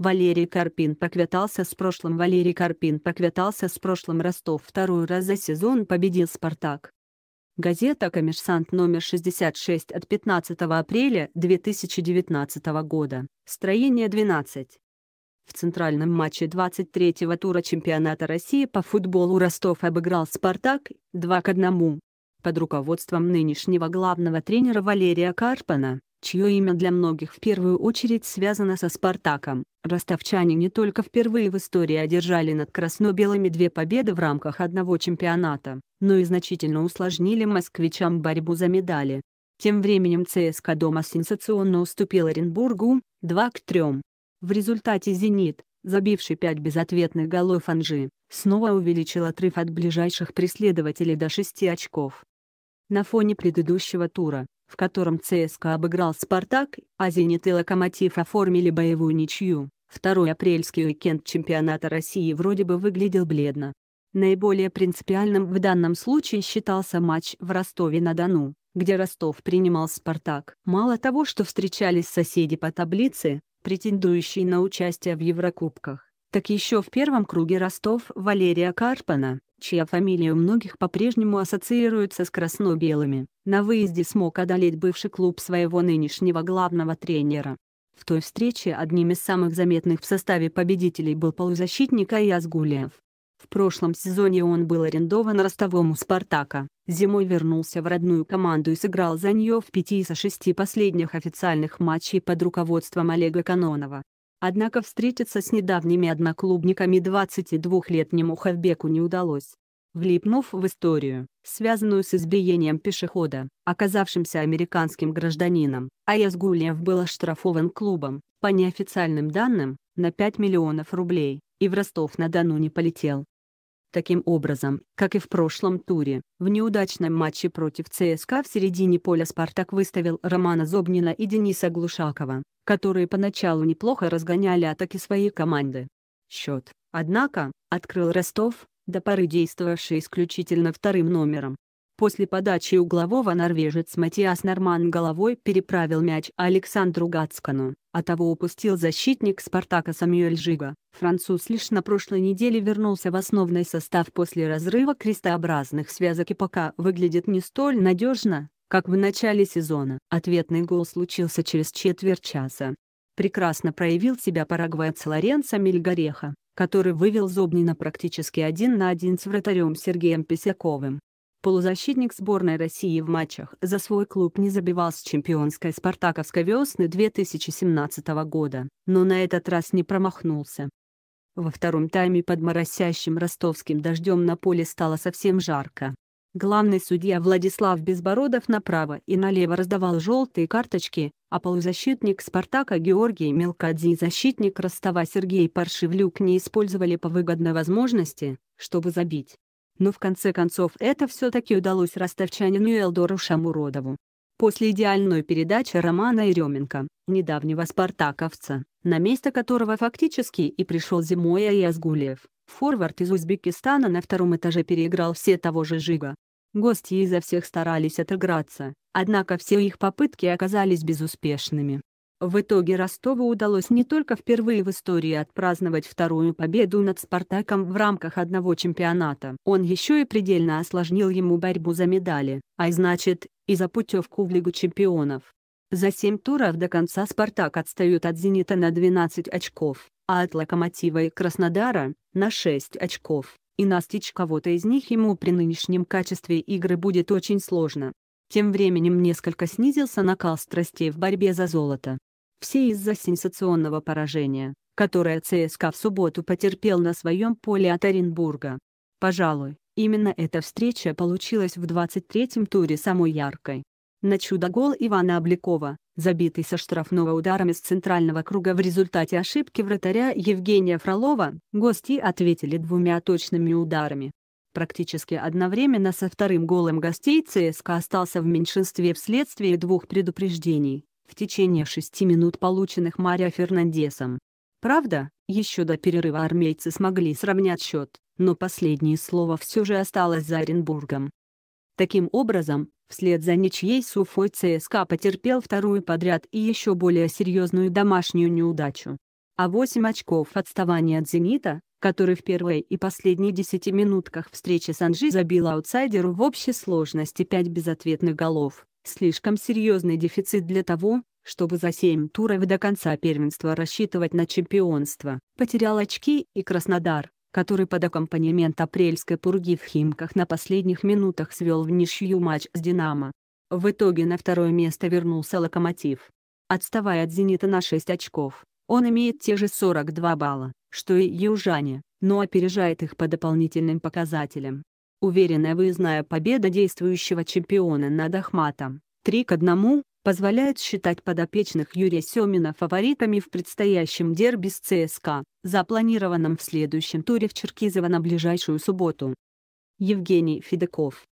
Валерий Карпин поквитался с прошлым. Валерий Карпин поквитался с прошлым. Ростов второй раз за сезон победил «Спартак». Газета «Коммерсант» номер 66 от 15 апреля 2019 года. Строение 12. В центральном матче 23-го тура чемпионата России по футболу Ростов обыграл «Спартак» 2 к 1 под руководством нынешнего главного тренера Валерия Карпана, чье имя для многих в первую очередь связано со «Спартаком», Ростовчане не только впервые в истории одержали над красно-белыми две победы в рамках одного чемпионата, но и значительно усложнили москвичам борьбу за медали. Тем временем ЦСКА дома сенсационно уступил Оренбургу 2 к 3. В результате «Зенит», забивший 5 безответных голов Анжи, снова увеличил отрыв от ближайших преследователей до 6 очков. На фоне предыдущего тура, в котором ЦСКА обыграл «Спартак», а «Зенит» и «Локомотив» оформили боевую ничью, Второй апрельский уикенд чемпионата России вроде бы выглядел бледно. Наиболее принципиальным в данном случае считался матч в Ростове-на-Дону, где Ростов принимал «Спартак». Мало того, что встречались соседи по таблице, претендующие на участие в Еврокубках, так еще в первом круге Ростов Валерия Карпана, чья фамилия у многих по-прежнему ассоциируется с красно-белыми, на выезде смог одолеть бывший клуб своего нынешнего главного тренера. В той встрече одним из самых заметных в составе победителей был полузащитник Аяс Гулиев. В прошлом сезоне он был арендован ростовому «Спартака», зимой вернулся в родную команду и сыграл за нее в пяти из шести последних официальных матчей под руководством Олега Канонова. Однако встретиться с недавними одноклубниками 22-летнему Хавбеку не удалось влипнув в историю, связанную с избиением пешехода, оказавшимся американским гражданином. Аяс Гульев был оштрафован клубом, по неофициальным данным, на 5 миллионов рублей, и в Ростов-на-Дону не полетел. Таким образом, как и в прошлом туре, в неудачном матче против ЦСКА в середине поля «Спартак» выставил Романа Зобнина и Дениса Глушакова, которые поначалу неплохо разгоняли атаки своей команды. Счет, однако, открыл Ростов, до поры действовавший исключительно вторым номером. После подачи углового норвежец Матиас Норман головой переправил мяч Александру Гацкану, а того упустил защитник «Спартака» Самюэль Жига. Француз лишь на прошлой неделе вернулся в основной состав после разрыва крестообразных связок и пока выглядит не столь надежно, как в начале сезона. Ответный гол случился через четверть часа. Прекрасно проявил себя парагвайц Лоренцо Мельгореха, который вывел Зобнина практически один на один с вратарем Сергеем Писяковым. Полузащитник сборной России в матчах за свой клуб не забивал с чемпионской «Спартаковской» весны 2017 года, но на этот раз не промахнулся. Во втором тайме под моросящим ростовским дождем на поле стало совсем жарко. Главный судья Владислав Безбородов направо и налево раздавал желтые карточки, а полузащитник «Спартака» Георгий Мелкадзе и защитник Ростова Сергей Паршивлюк не использовали по выгодной возможности, чтобы забить. Но в конце концов это все-таки удалось ростовчанину Элдору Шамуродову. После идеальной передачи Романа Еременко, недавнего спартаковца, на место которого фактически и пришел зимой Аязгулев, Форвард из Узбекистана на втором этаже переиграл все того же Жига. Гости изо всех старались отыграться, однако все их попытки оказались безуспешными. В итоге Ростову удалось не только впервые в истории отпраздновать вторую победу над «Спартаком» в рамках одного чемпионата, он еще и предельно осложнил ему борьбу за медали, а значит, и за путевку в Лигу чемпионов. За 7 туров до конца «Спартак» отстает от «Зенита» на 12 очков а от «Локомотива» и «Краснодара» — на 6 очков, и настичь кого-то из них ему при нынешнем качестве игры будет очень сложно. Тем временем несколько снизился накал страстей в борьбе за золото. Все из-за сенсационного поражения, которое ЦСКА в субботу потерпел на своем поле от Оренбурга. Пожалуй, именно эта встреча получилась в 23-м туре самой яркой. На чудо-гол Ивана Обликова, забитый со штрафного ударами с центрального круга в результате ошибки вратаря Евгения Фролова, гости ответили двумя точными ударами. Практически одновременно со вторым голом гостей ЦСКА остался в меньшинстве вследствие двух предупреждений, в течение шести минут полученных Марио Фернандесом. Правда, еще до перерыва армейцы смогли сравнять счет, но последнее слово все же осталось за Оренбургом. Таким образом, Вслед за ничьей с Уфой ЦСКА потерпел вторую подряд и еще более серьезную домашнюю неудачу. А 8 очков отставания от «Зенита», который в первой и последней десяти минутках встречи с Анжи забил аутсайдеру в общей сложности 5 безответных голов, слишком серьезный дефицит для того, чтобы за 7 туров до конца первенства рассчитывать на чемпионство, потерял очки и Краснодар, который под аккомпанемент апрельской пурги в Химках на последних минутах свел в ничью матч с «Динамо». В итоге на второе место вернулся «Локомотив». Отставая от «Зенита» на 6 очков, он имеет те же 42 балла, что и южане, но опережает их по дополнительным показателям. Уверенная выездная победа действующего чемпиона над Ахматом, 3 к 1, позволяет считать подопечных Юрия Семина фаворитами в предстоящем дерби с ЦСКА, запланированном в следующем туре в Черкизово на ближайшую субботу. Евгений Федоков